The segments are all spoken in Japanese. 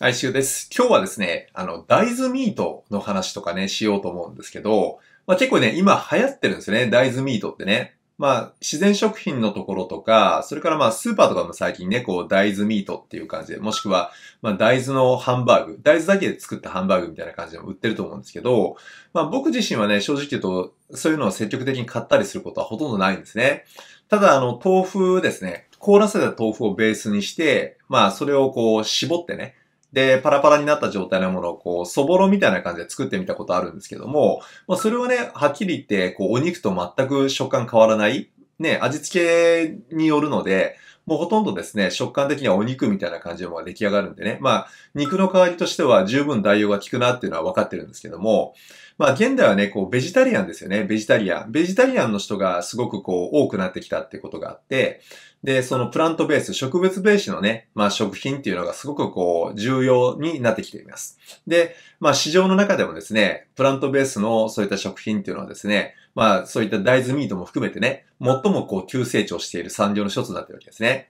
来週です。今日はですね、あの、大豆ミートの話とかね、しようと思うんですけど、まあ、結構ね、今流行ってるんですよね、大豆ミートってね。まあ、自然食品のところとか、それからまあ、スーパーとかも最近ね、こう、大豆ミートっていう感じで、もしくは、まあ、大豆のハンバーグ、大豆だけで作ったハンバーグみたいな感じでも売ってると思うんですけど、まあ、僕自身はね、正直言うと、そういうのを積極的に買ったりすることはほとんどないんですね。ただ、あの、豆腐ですね。凍らせた豆腐をベースにして、まあ、それをこう、絞ってね、で、パラパラになった状態のものを、こう、そぼろみたいな感じで作ってみたことあるんですけども、まあ、それはね、はっきり言って、こう、お肉と全く食感変わらない、ね、味付けによるので、もうほとんどですね、食感的にはお肉みたいな感じのものが出来上がるんでね。まあ、肉の代わりとしては十分代用が効くなっていうのは分かってるんですけども、まあ、現代はね、こう、ベジタリアンですよね、ベジタリアン。ベジタリアンの人がすごくこう、多くなってきたってことがあって、で、そのプラントベース、植物ベースのね、まあ食品っていうのがすごくこう重要になってきています。で、まあ市場の中でもですね、プラントベースのそういった食品っていうのはですね、まあそういった大豆ミートも含めてね、最もこう急成長している産業の一つになっているわけですね。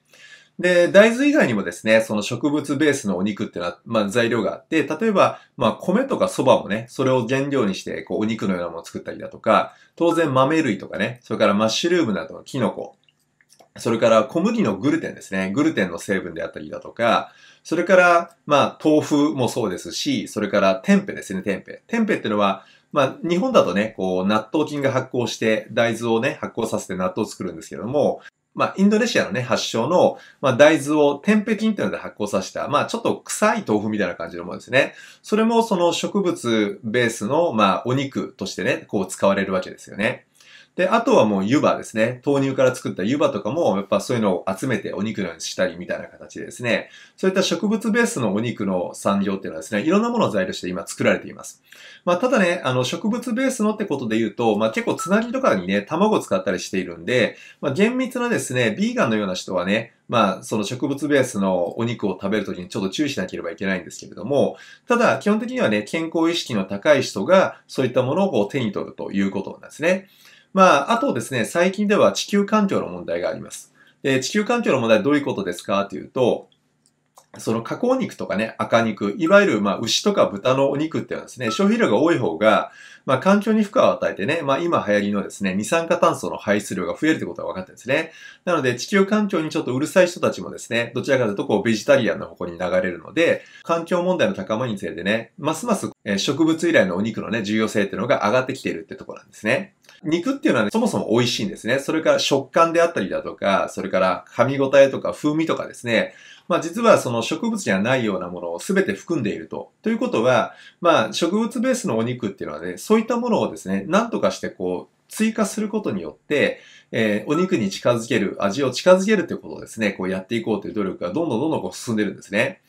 で、大豆以外にもですね、その植物ベースのお肉っていうのは、まあ材料があって、例えば、まあ米とか蕎麦もね、それを原料にして、こうお肉のようなものを作ったりだとか、当然豆類とかね、それからマッシュルームなどのキノコ、それから小麦のグルテンですね。グルテンの成分であったりだとか、それから、まあ、豆腐もそうですし、それからテンペですね、テンペ。テンペってのは、まあ、日本だとね、こう、納豆菌が発酵して、大豆をね、発酵させて納豆を作るんですけども、まあ、インドネシアのね、発祥の、まあ、大豆をテンペ菌っていうので発酵させた、まあ、ちょっと臭い豆腐みたいな感じのものですね。それもその植物ベースの、まあ、お肉としてね、こう使われるわけですよね。で、あとはもう湯葉ですね。豆乳から作った湯葉とかも、やっぱそういうのを集めてお肉のようにしたりみたいな形でですね、そういった植物ベースのお肉の産業っていうのはですね、いろんなものを材料して今作られています。まあ、ただね、あの、植物ベースのってことで言うと、まあ、結構つなぎとかにね、卵を使ったりしているんで、まあ、厳密なですね、ビーガンのような人はね、まあ、その植物ベースのお肉を食べるときにちょっと注意しなければいけないんですけれども、ただ、基本的にはね、健康意識の高い人が、そういったものをこう手に取るということなんですね。まあ、あとですね、最近では地球環境の問題があります。で、地球環境の問題どういうことですかというと、その加工肉とかね、赤肉、いわゆるまあ牛とか豚のお肉っていうのはですね、消費量が多い方が、まあ環境に負荷を与えてね、まあ今流行りのですね、二酸化炭素の排出量が増えるってことが分かってるんですね。なので地球環境にちょっとうるさい人たちもですね、どちらかというとこうベジタリアンの方向に流れるので、環境問題の高まりについてね、ますます植物由来のお肉のね、重要性っていうのが上がってきているってところなんですね。肉っていうのは、ね、そもそも美味しいんですね。それから食感であったりだとか、それから噛み応えとか風味とかですね。まあ実はその植物にはないようなものを全て含んでいると。ということは、まあ、植物ベースのお肉っていうのはね、そういったものをですね、なんとかしてこう、追加することによって、えー、お肉に近づける、味を近づけるということをですね、こうやっていこうという努力がどんどんどんどんこう進んでるんですね。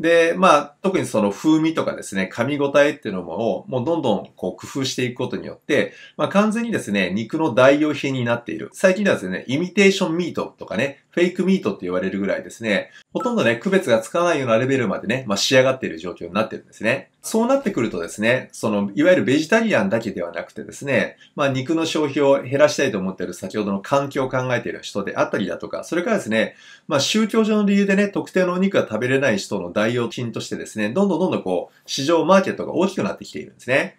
で、まあ、特にその風味とかですね、噛み応えっていうのも、もうどんどんこう工夫していくことによって、まあ完全にですね、肉の代用品になっている。最近ではですね、イミテーションミートとかね、フェイクミートって言われるぐらいですね、ほとんどね、区別がつかないようなレベルまでね、まあ、仕上がっている状況になってるんですね。そうなってくるとですね、その、いわゆるベジタリアンだけではなくてですね、まあ、肉の消費を減らしたいと思っている先ほどの環境を考えている人であったりだとか、それからですね、まあ、宗教上の理由でね、特定のお肉が食べれない人の代用品としてですね、どんどんどんどんこう、市場、マーケットが大きくなってきているんですね。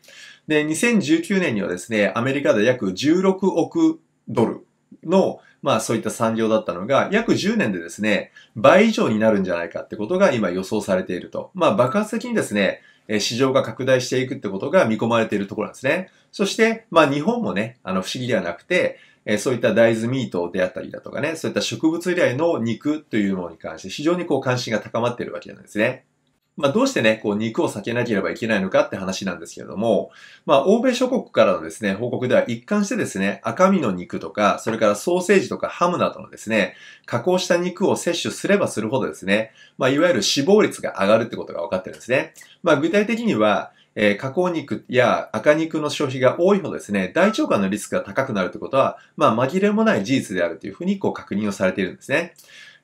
で、2019年にはですね、アメリカで約16億ドルの、まあそういった産業だったのが、約10年でですね、倍以上になるんじゃないかってことが今予想されていると。まあ爆発的にですね、市場が拡大していくってことが見込まれているところなんですね。そして、まあ日本もね、あの不思議ではなくて、えそういった大豆ミートであったりだとかね、そういった植物由来の肉というものに関して非常にこう関心が高まっているわけなんですね。まあ、どうしてね、こう肉を避けなければいけないのかって話なんですけれども、まあ、欧米諸国からのですね、報告では一貫してですね、赤身の肉とか、それからソーセージとかハムなどのですね、加工した肉を摂取すればするほどですね、まあ、いわゆる死亡率が上がるってことが分かってるんですね。まあ、具体的には、えー、加工肉や赤肉の消費が多いほどですね、大腸がんのリスクが高くなるってことは、まあ、紛れもない事実であるというふうにこう確認をされているんですね。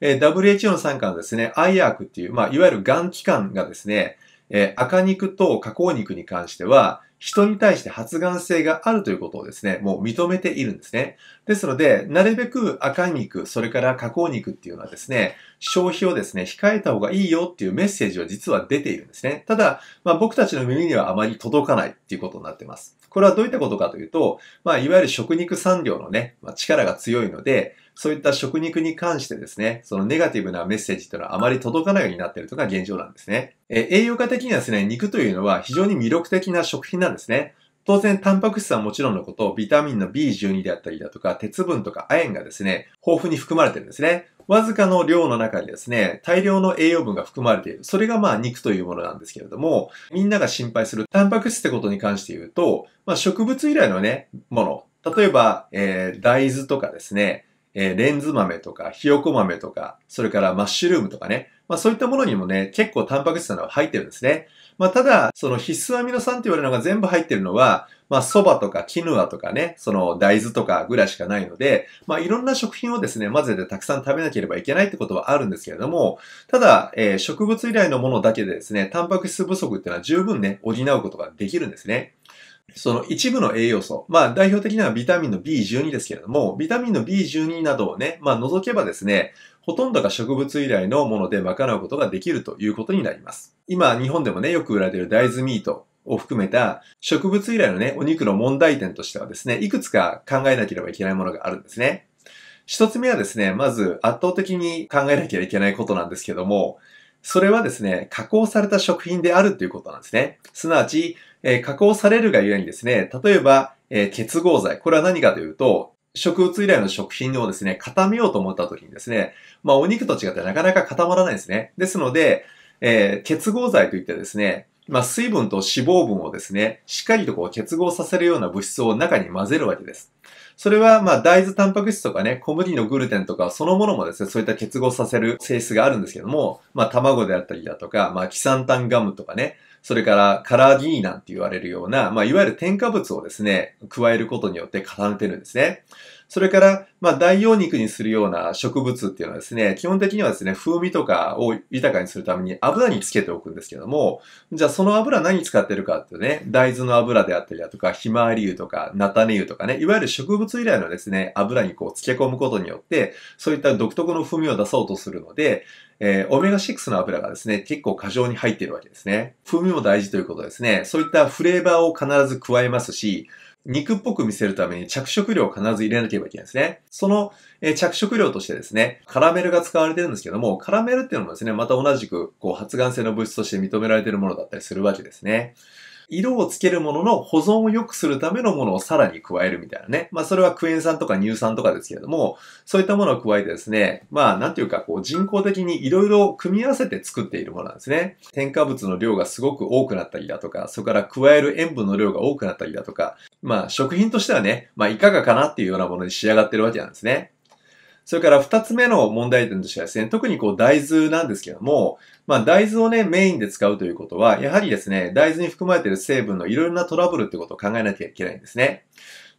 えー、WHO の参加のですね、IARC っていう、まあ、いわゆるがん機関がですね、えー、赤肉と加工肉に関しては、人に対して発がん性があるということをですね、もう認めているんですね。ですので、なるべく赤肉、それから加工肉っていうのはですね、消費をですね、控えた方がいいよっていうメッセージは実は出ているんですね。ただ、まあ、僕たちの耳にはあまり届かないっていうことになってます。これはどういったことかというと、まあ、いわゆる食肉産業のね、まあ、力が強いので、そういった食肉に関してですね、そのネガティブなメッセージというのはあまり届かないようになっているというのが現状なんですね。え栄養価的にはですね、肉というのは非常に魅力的な食品なんですね。当然、タンパク質はもちろんのこと、ビタミンの B12 であったりだとか、鉄分とか亜鉛がですね、豊富に含まれてるんですね。わずかの量の中にですね、大量の栄養分が含まれている。それがまあ肉というものなんですけれども、みんなが心配するタンパク質ってことに関して言うと、まあ植物由来のね、もの。例えば、えー、大豆とかですね、えー、レンズ豆とか、ひよこ豆とか、それからマッシュルームとかね。まあそういったものにもね、結構タンパク質なのは入ってるんですね。まあただ、その必須アミノ酸って言われるのが全部入ってるのは、まあ蕎麦とかキヌアとかね、その大豆とかぐらいしかないので、まあいろんな食品をですね、混ぜてたくさん食べなければいけないってことはあるんですけれども、ただ、えー、植物由来のものだけでですね、タンパク質不足っていうのは十分ね、補うことができるんですね。その一部の栄養素、まあ代表的なのはビタミンの B12 ですけれども、ビタミンの B12 などをね、まあ除けばですね、ほとんどが植物由来のもので賄うことができるということになります。今、日本でもね、よく売られている大豆ミートを含めた植物由来のね、お肉の問題点としてはですね、いくつか考えなければいけないものがあるんですね。一つ目はですね、まず圧倒的に考えなきゃいけないことなんですけども、それはですね、加工された食品であるということなんですね。すなわち、えー、加工されるがゆえにですね、例えば、えー、結合剤。これは何かというと、植物由来の食品をですね、固めようと思った時にですね、まあお肉と違ってなかなか固まらないですね。ですので、えー、結合剤といってですね、まあ水分と脂肪分をですね、しっかりとこう結合させるような物質を中に混ぜるわけです。それは、まあ、大豆タンパク質とかね、小麦のグルテンとかそのものもですね、そういった結合させる性質があるんですけども、まあ、卵であったりだとか、まあ、キサンタンガムとかね、それからカラーギーなんて言われるような、まあ、いわゆる添加物をですね、加えることによって固めてるんですね。それから、まあ、代用肉にするような植物っていうのはですね、基本的にはですね、風味とかを豊かにするために油につけておくんですけども、じゃあその油何使ってるかっていうね、大豆の油であったりだとか、ひまわり油とか、菜種油とかね、いわゆる植物由来のですね、油にこう漬け込むことによって、そういった独特の風味を出そうとするので、えー、オメガ6の油がですね、結構過剰に入っているわけですね。風味も大事ということですね。そういったフレーバーを必ず加えますし、肉っぽく見せるために着色料を必ず入れなければいけないんですね。その、え着色料としてですね、カラメルが使われてるんですけども、カラメルっていうのもですね、また同じくこう発がん性の物質として認められているものだったりするわけですね。色をつけるものの保存を良くするためのものをさらに加えるみたいなね。まあそれはクエン酸とか乳酸とかですけれども、そういったものを加えてですね、まあなんていうかこう人工的に色々組み合わせて作っているものなんですね。添加物の量がすごく多くなったりだとか、それから加える塩分の量が多くなったりだとか、まあ、食品としてはね、まあ、いかがかなっていうようなものに仕上がってるわけなんですね。それから二つ目の問題点としてはですね、特にこう大豆なんですけども、まあ大豆をね、メインで使うということは、やはりですね、大豆に含まれている成分のいろいろなトラブルってことを考えなきゃいけないんですね。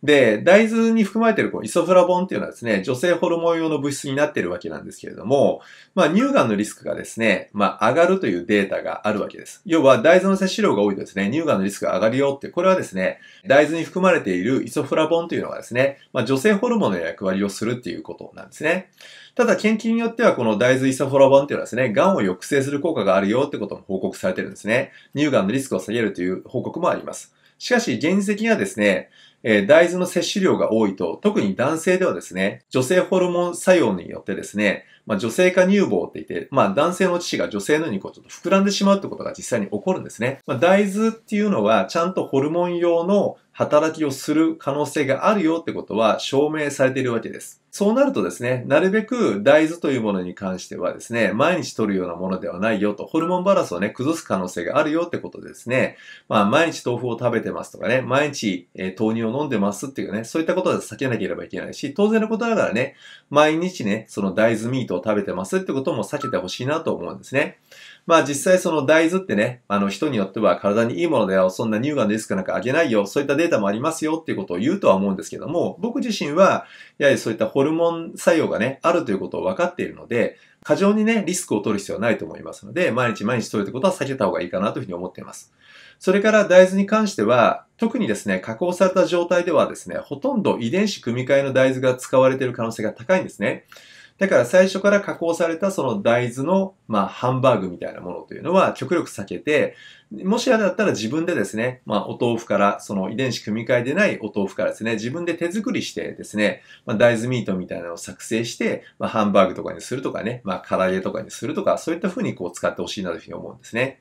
で、大豆に含まれているこのイソフラボンっていうのはですね、女性ホルモン用の物質になっているわけなんですけれども、まあ、乳がんのリスクがですね、まあ、上がるというデータがあるわけです。要は、大豆の摂取量が多いとですね、乳がんのリスクが上がるよって、これはですね、大豆に含まれているイソフラボンというのはですね、まあ、女性ホルモンの役割をするっていうことなんですね。ただ、研究によっては、この大豆イソフラボンっていうのはですね、がんを抑制する効果があるよってことも報告されてるんですね。乳がんのリスクを下げるという報告もあります。しかし原石がですね、え大豆の摂取量が多いと、特に男性ではですね、女性ホルモン作用によってですね、まあ、女性化乳房って言って、まあ、男性の乳が女性のようにこうちょっと膨らんでしまうってことが実際に起こるんですね。まあ、大豆っていうのはちゃんとホルモン用の働きをする可能性があるよってことは証明されているわけです。そうなるとですね、なるべく大豆というものに関してはですね、毎日取るようなものではないよと、ホルモンバランスをね、崩す可能性があるよってことでですね、まあ、毎日豆腐を食べてますとかね、毎日、えー、豆乳を飲んでますっていうね、そういったことは避けなければいけないし、当然のことながらね、毎日ね、その大豆ミートを食べてますってことも避けてほしいなと思うんですね。まあ実際その大豆ってね、あの人によっては体にいいものだよ、そんな乳がんのリスクなんか上げないよ、そういったデータもありますよっていうことを言うとは思うんですけども、僕自身はやはりそういったホルモン作用がね、あるということを分かっているので、過剰にね、リスクを取る必要はないと思いますので、毎日毎日取るってことは避けた方がいいかなというふうに思っています。それから大豆に関しては、特にですね、加工された状態ではですね、ほとんど遺伝子組み換えの大豆が使われている可能性が高いんですね。だから最初から加工されたその大豆の、まあ、ハンバーグみたいなものというのは極力避けて、もしあれだったら自分でですね、まあ、お豆腐から、その遺伝子組み換えでないお豆腐からですね、自分で手作りしてですね、まあ、大豆ミートみたいなのを作成して、まあ、ハンバーグとかにするとかね、まあ、唐揚げとかにするとか、そういった風にこう使ってほしいなというふうに思うんですね。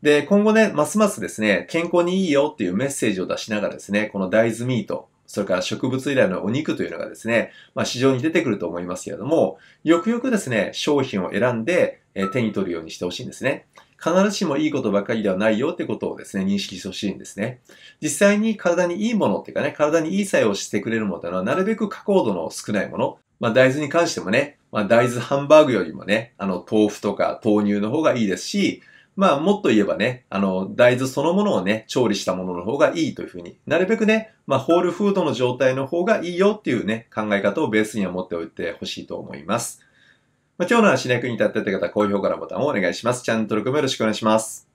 で、今後ね、ますますですね、健康にいいよっていうメッセージを出しながらですね、この大豆ミート、それから植物由来のお肉というのがですね、まあ、市場に出てくると思いますけれども、よくよくですね、商品を選んで、え手に取るようにしてほしいんですね。必ずしもいいことばかりではないよってことをですね、認識してほしいんですね。実際に体にいいものっていうかね、体にいい作用をしてくれるものというのは、なるべく加工度の少ないもの。まあ、大豆に関してもね、まあ、大豆ハンバーグよりもね、あの、豆腐とか豆乳の方がいいですし、まあ、もっと言えばね、あの、大豆そのものをね、調理したものの方がいいというふうに、なるべくね、まあ、ホールフードの状態の方がいいよっていうね、考え方をベースには持っておいてほしいと思います。まあ、今日の話役に立ったい方は高評価のボタンをお願いします。チャンネル登録もよろしくお願いします。